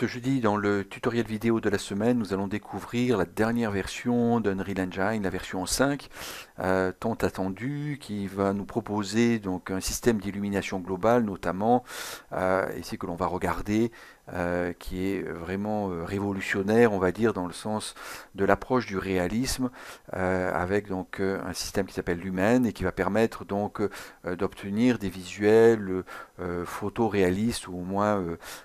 Ce jeudi, dans le tutoriel vidéo de la semaine, nous allons découvrir la dernière version d'Unreal Engine, la version 5, euh, tant attendue, qui va nous proposer donc un système d'illumination globale, notamment, euh, et c'est que l'on va regarder euh, qui est vraiment euh, révolutionnaire, on va dire, dans le sens de l'approche du réalisme, euh, avec donc un système qui s'appelle l'humaine et qui va permettre donc d'obtenir des visuels photoréalistes ou au moins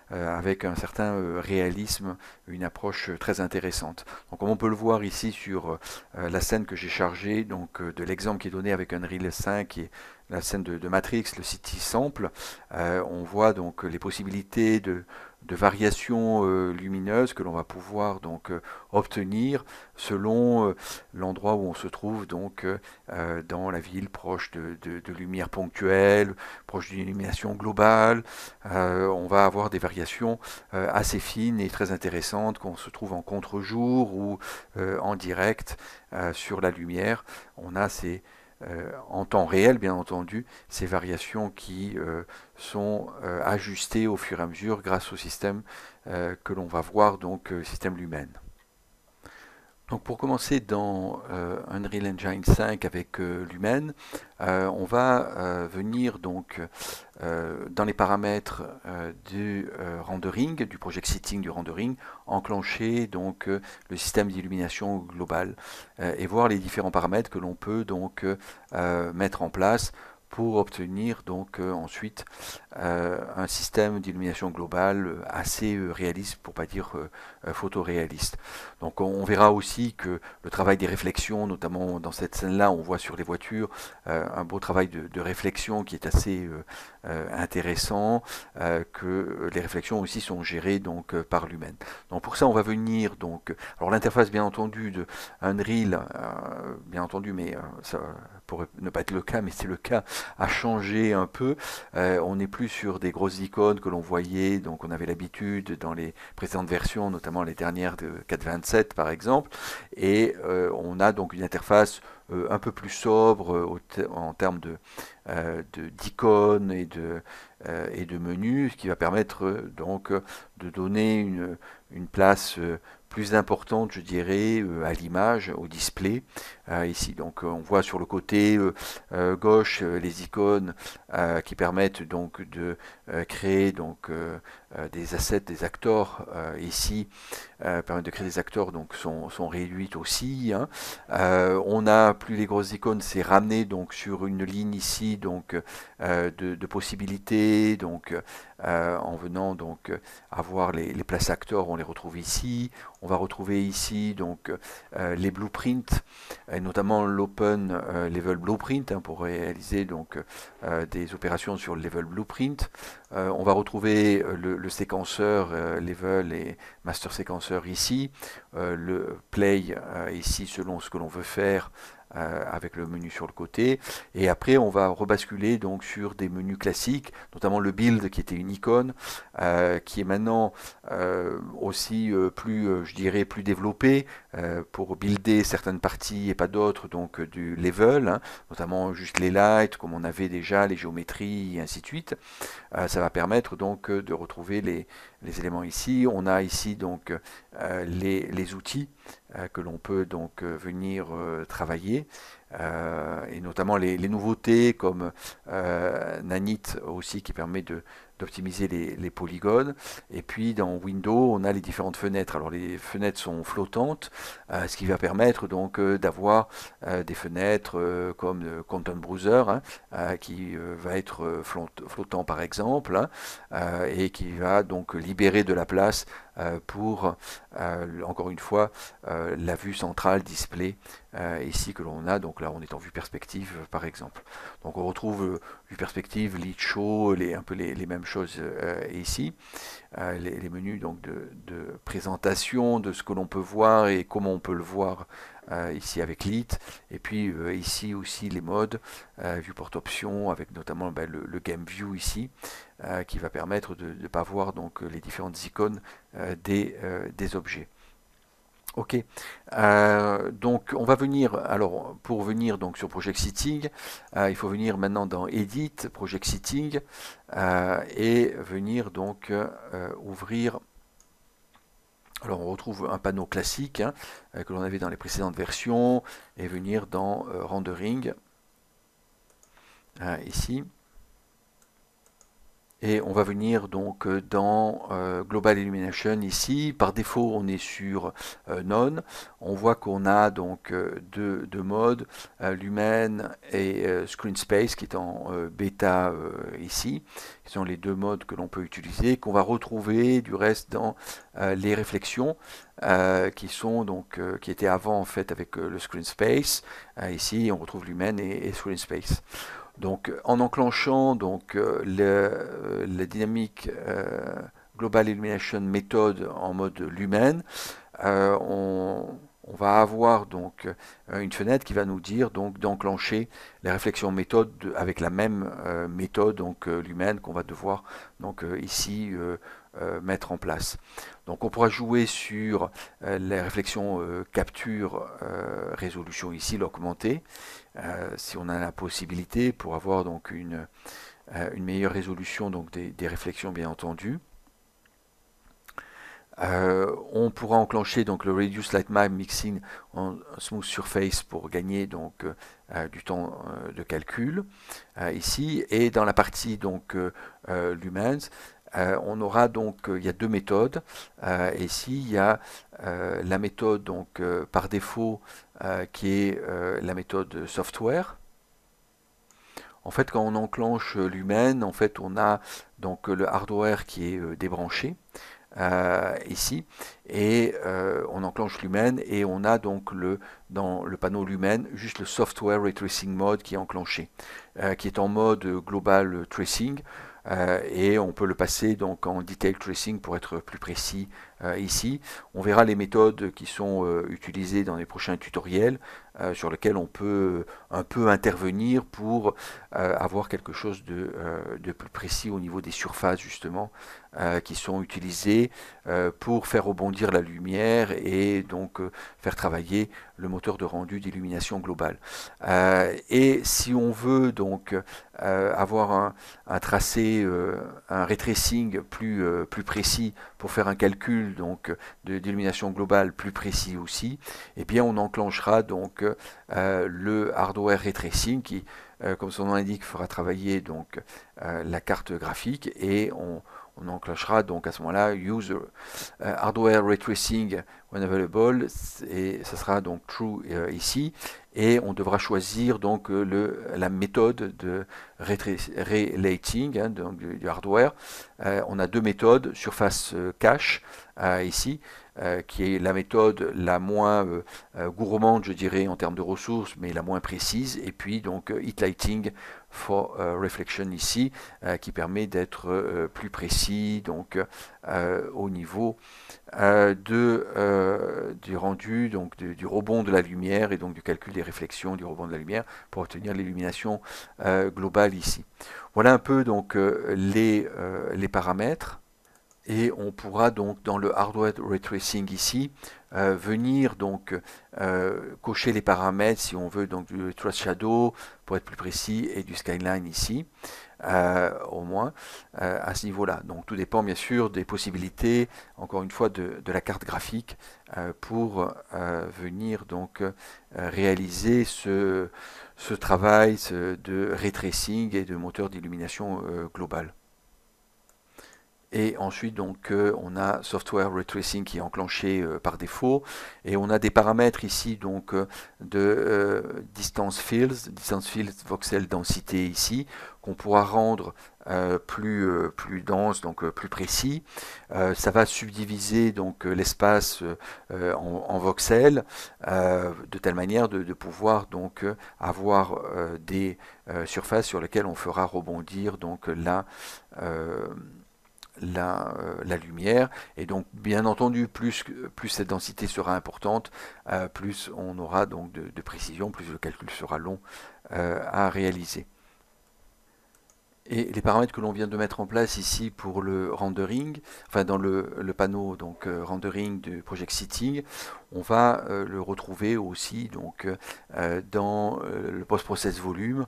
avec un certain réalisme, une approche très intéressante. Donc comme on peut le voir ici sur la scène que j'ai chargée, donc de l'exemple qui est donné avec Unreal 5 qui est la scène de, de Matrix, le City Sample, on voit donc les possibilités de, de variations euh, lumineuses que l'on va pouvoir donc euh, obtenir selon euh, l'endroit où on se trouve donc dans la ville proche de, lumière ponctuelle, proche d'une illumination globale. on va avoir des variations assez fines et très intéressantes qu'on se trouve en contre-jour ou en direct sur la lumière. On a ces euh, en temps réel, bien entendu, ces variations qui euh, sont euh, ajustées au fur et à mesure grâce au système que l'on va voir, donc système Lumen. Donc pour commencer dans euh, Unreal Engine 5 avec euh, euh, on va euh, venir donc dans les paramètres du rendering, du project setting du rendering, enclencher donc le système d'illumination global et voir les différents paramètres que l'on peut donc mettre en place pour obtenir donc euh, ensuite euh, un système d'illumination globale euh, assez réaliste, pour pas dire photoréaliste. Donc on, verra aussi que le travail des réflexions, notamment dans cette scène-là, on voit sur les voitures un beau travail de, réflexion qui est assez intéressant, que les réflexions aussi sont gérées donc par l'humain. Donc pour ça on va venir donc alors l'interface bien entendu de Unreal, bien entendu, mais ça pourrait ne pas être le cas, mais c'est le cas a changé un peu. Euh, on n'est plus sur des grosses icônes que l'on voyait, donc on avait l'habitude dans les précédentes versions, notamment les dernières de 4.27 par exemple, et euh, on a donc une interface euh, un peu plus sobre en termes de d'icônes et de et de menus, ce qui va permettre donc de donner une, une place plus importante, je dirais, à l'image, au display, euh, ici. Donc euh, on voit sur le côté euh, gauche les icônes qui permettent donc de créer donc des assets, des acteurs ici permettent de créer des acteurs donc sont, réduites aussi. Hein. on a, plus les grosses icônes, c'est ramené donc sur une ligne ici donc de, possibilités donc en venant donc avoir les, places acteurs, on les retrouve ici. On va retrouver ici donc les blueprints et notamment l'Open euh, Level Blueprint hein, pour réaliser donc euh, des opérations sur le Level Blueprint. Euh, on va retrouver le, séquenceur Level et Master Séquenceur ici, le Play ici selon ce que l'on veut faire avec le menu sur le côté. Et après, on va rebasculer donc sur des menus classiques, notamment le build qui était une icône, qui est maintenant aussi plus, je dirais, plus développé, euh, pour builder certaines parties et pas d'autres, donc euh, du level, hein, notamment juste les lights, comme on avait déjà, les géométries, et ainsi de suite. Euh, ça va permettre donc de retrouver les, éléments ici. On a ici donc les, outils que l'on peut donc venir travailler. Euh, et notamment les, nouveautés comme euh, Nanit aussi qui permet de d'optimiser les, polygones. Et puis dans Windows, on a les différentes fenêtres. Alors les fenêtres sont flottantes, euh, ce qui va permettre donc d'avoir des fenêtres comme le Content Browser, hein, qui va être flottant par exemple, hein, et qui va donc libérer de la place pour, encore une fois, la vue centrale display ici que l'on a donc on est en vue perspective euh, par exemple. Donc on retrouve euh, vue perspective, lit, show, les, un peu les, mêmes choses euh, ici. Les, menus donc de, présentation de ce que l'on peut voir et comment on peut le voir ici avec lit. Et puis ici aussi les modes, viewport options avec notamment ben, le, game view ici qui va permettre de ne pas voir donc les différentes icônes des objets. Ok, euh, donc on va venir, alors pour venir donc sur Project Sitting, euh, il faut venir maintenant dans Edit, Project Sitting, euh, et venir donc ouvrir, alors on retrouve un panneau classique hein, que l'on avait dans les précédentes versions, et venir dans Rendering, ici, et on va venir donc euh, dans euh, Global Illumination ici. Par défaut, on est sur euh, None. On voit qu'on a donc deux, modes, Lumen et Screen Space qui est en bêta ici, ce sont les deux modes que l'on peut utiliser, qu'on va retrouver du reste dans les réflexions. qui sont donc qui étaient avant en fait avec le Screen Space. ici, on retrouve Lumen et Screen Space. Donc euh, en enclenchant donc, euh, euh, la dynamique Global Illumination méthode en mode Lumen, on, va avoir donc une fenêtre qui va nous dire donc d'enclencher les réflexions méthode avec la même méthode donc qu'on va devoir donc ici mettre en place. Donc on pourra jouer sur les réflexions capture résolution ici l'augmenter euh, si on a la possibilité pour avoir donc une, euh, meilleure résolution donc des, réflexions bien entendu. Euh, on pourra enclencher donc le Reduce Light Map Mixing en Smooth Surface pour gagner donc du temps de calcul ici et dans la partie donc Lumens euh, on aura donc, euh, il y a deux méthodes. ici, euh, il y a la méthode donc par défaut qui est la méthode software. En fait, quand on enclenche l'humaine, en fait, on a donc le hardware qui est débranché ici, et on enclenche l'humaine et on a donc le dans le panneau l'humaine juste le software retracing tracing mode qui est enclenché, qui est en mode global tracing. Euh, et on peut le passer donc en detail tracing pour être plus précis euh, ici. On verra les méthodes qui sont euh, utilisées dans les prochains tutoriels. Euh, sur lequel on peut un peu intervenir pour euh, avoir quelque chose euh, de, plus précis au niveau des surfaces justement qui sont utilisées pour faire rebondir la lumière et donc faire travailler le moteur de rendu d'illumination globale. et si on veut donc avoir un, tracé, un retracing plus, plus précis pour faire un calcul donc d'illumination globale plus précis aussi, eh bien on enclenchera donc euh, le hardware retracing qui, euh, comme son nom l'indique, fera travailler donc euh, la carte graphique et on, on enclenchera donc à ce moment-là user hardware retracing tracing when available et ça sera donc true ici et on devra choisir donc le, la méthode de relating, hein, donc du, hardware. Euh, on a deux méthodes, surface euh, cache euh, ici, qui est la méthode la moins gourmande, je dirais, en termes de ressources, mais la moins précise, et puis donc heat lighting for reflection ici, qui permet d'être plus précis donc au niveau de, du rendu, donc du rebond de la lumière et donc du calcul des réflexions du rebond de la lumière pour obtenir l'illumination globale ici. Voilà un peu donc euh, les, euh, les paramètres et on pourra donc dans le hardware retracing ici euh, venir donc euh, cocher les paramètres si on veut donc du Trust Shadow pour être plus précis et du Skyline ici euh, au moins à ce niveau là donc tout dépend bien sûr des possibilités encore une fois de, la carte graphique pour venir donc réaliser ce, ce travail de retracing et de moteur d'illumination globale. Et ensuite, donc, euh, on a Software Retracing qui est enclenché euh, par défaut. Et on a des paramètres ici donc euh, de Distance Fields, Distance Fields Voxel Densité ici, qu'on pourra rendre plus, plus dense, donc plus précis. ça va subdiviser donc l'espace en, en, voxels de telle manière de, de pouvoir donc avoir des surfaces sur lesquelles on fera rebondir donc la euh, la, lumière. Et donc, bien entendu, plus, plus cette densité sera importante, euh, plus on aura donc de, précision, plus le calcul sera long euh, à réaliser. Et les paramètres que l'on vient de mettre en place ici pour le rendering, enfin dans le, panneau donc euh, rendering du Project sitting, on va euh, le retrouver aussi donc euh, dans le post-process volume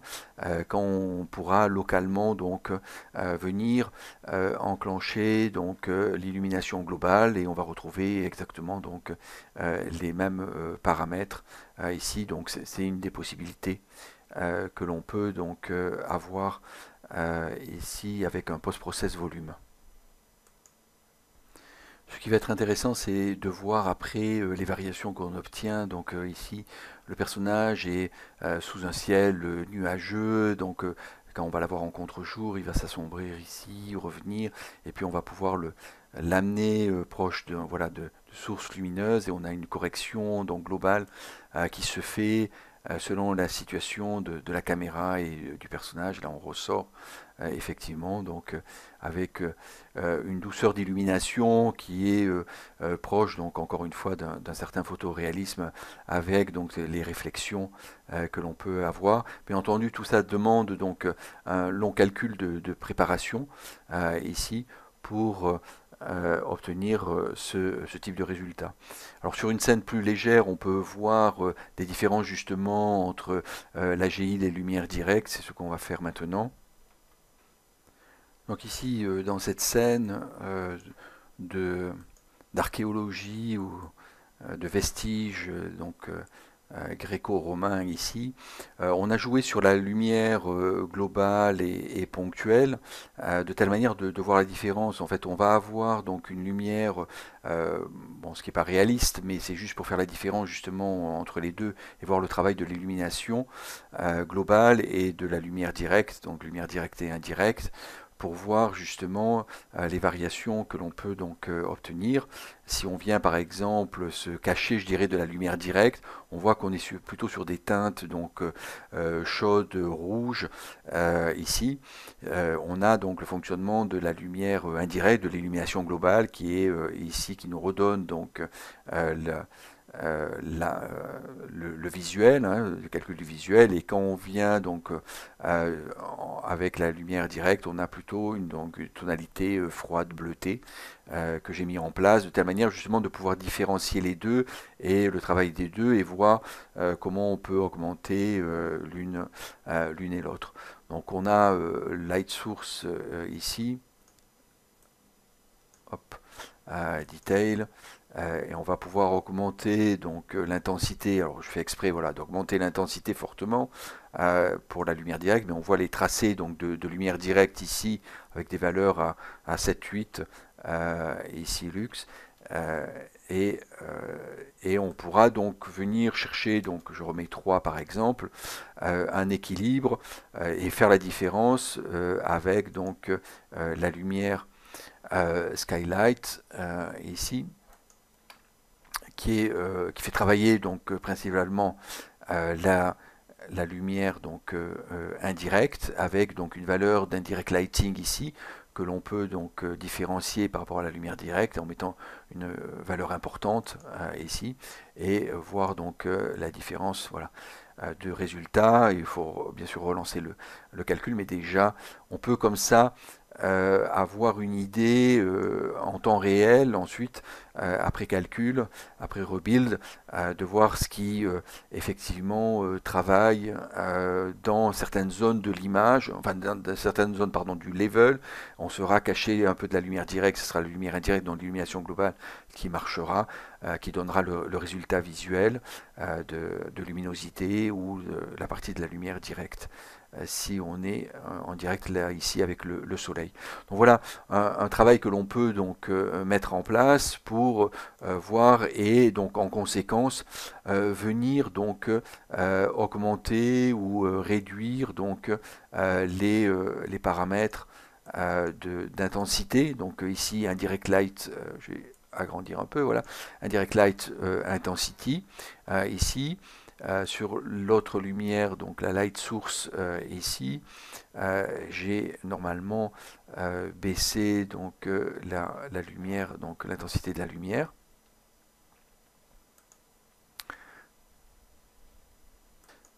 quand on pourra localement donc venir enclencher donc l'illumination globale et on va retrouver exactement donc les mêmes paramètres ici donc c'est une des possibilités que l'on peut donc avoir euh, ici avec un post-process volume. Ce qui va être intéressant, c'est de voir après euh, les variations qu'on obtient. Donc euh, ici, le personnage est sous un ciel nuageux, donc quand on va l'avoir en contre-jour, il va s'assombrir ici, revenir, et puis on va pouvoir l'amener proche de, voilà, de, sources lumineuses, et on a une correction donc globale qui se fait euh, selon la situation de, la caméra et euh, du personnage, là on ressort euh, effectivement donc avec une douceur d'illumination qui est proche donc encore une fois d'un certain photoréalisme avec donc les réflexions que l'on peut avoir. Bien entendu tout ça demande donc un long calcul de préparation ici pour euh, obtenir euh, ce, type de résultat. Alors sur une scène plus légère, on peut voir euh, des différences justement entre l'AGI et les lumières directes, c'est ce qu'on va faire maintenant. Donc ici, dans cette scène d'archéologie ou de vestiges, donc euh, gréco-romain ici. Euh, on a joué sur la lumière euh, globale et, ponctuelle, de telle manière de, voir la différence. En fait, on va avoir donc une lumière, bon, ce qui n'est pas réaliste, mais c'est juste pour faire la différence justement entre les deux et voir le travail de l'illumination globale et de la lumière directe, donc lumière directe et indirecte pour voir justement euh, les variations que l'on peut donc euh, obtenir. Si on vient par exemple se cacher, je dirais, de la lumière directe, on voit qu'on est plutôt sur des teintes donc euh, chaudes, rouges ici. on a donc le fonctionnement de la lumière indirecte, de l'illumination globale qui est ici, qui nous redonne donc la euh, euh, le, visuel, hein, le calcul du visuel, et quand on vient donc euh, avec la lumière directe, on a plutôt une, donc, tonalité froide bleutée que j'ai mis en place, de telle manière justement de pouvoir différencier les deux et le travail des deux et voir comment on peut augmenter l'une l'une et l'autre. Donc on a Light Source ici, hop, Detail. Euh, et on va pouvoir augmenter donc euh, l'intensité. Alors je fais exprès d'augmenter l'intensité fortement euh, pour la lumière directe, mais on voit les tracés de, lumière directe ici avec des valeurs à, à 7, 8 ici lux. et, on pourra donc venir chercher, donc je remets 3 par exemple, un équilibre et faire la différence avec la lumière skylight ici. Euh, qui, fait travailler donc euh, principalement euh, la, lumière donc indirecte avec donc une valeur d'indirect lighting ici que l'on peut donc différencier par rapport à la lumière directe en mettant une valeur importante ici et voir donc la différence voilà de résultats. Il faut bien sûr relancer le, calcul, mais déjà on peut comme ça euh, avoir une idée euh, en temps réel, ensuite, euh, après calcul, après rebuild, de voir ce qui effectivement travaille dans certaines zones de l'image, enfin dans, certaines zones pardon, du level. On sera caché un peu de la lumière directe, ce sera la lumière indirecte dans l'illumination globale qui marchera, qui donnera le, résultat visuel de, luminosité ou la partie de la lumière directe. Euh, si on est euh, en direct là ici avec le, soleil. Donc voilà un, travail que l'on peut donc euh, mettre en place pour voir et donc en conséquence venir donc augmenter ou réduire donc les, les, paramètres d'intensité. Donc ici indirect light, je vais agrandir un peu, voilà, un light intensity ici. Euh, sur l'autre lumière, donc la light source euh, ici, euh, j'ai normalement baissé donc, la, lumière, donc l'intensité de la lumière.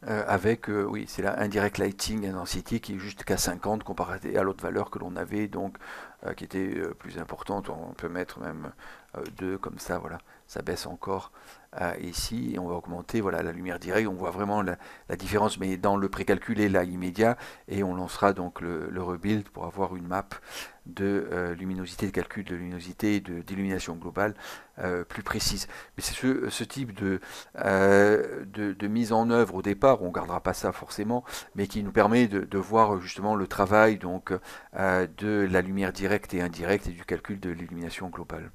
avec, oui, c'est la indirect lighting intensity qui est jusqu'à 50 comparé à l'autre valeur que l'on avait, donc qui était plus importante. On peut mettre même 2 comme ça, voilà, ça baisse encore ah, ici, on va augmenter voilà, la lumière directe, on voit vraiment la, différence, mais dans le précalculé là immédiat, et on lancera donc le, rebuild pour avoir une map de euh, luminosité, de calcul de luminosité et d'illumination globale euh, plus précise. Mais c'est ce, type euh, de, de, mise en œuvre au départ, on ne gardera pas ça forcément, mais qui nous permet de, de voir justement le travail donc, de la lumière directe et indirecte et du calcul de l'illumination globale.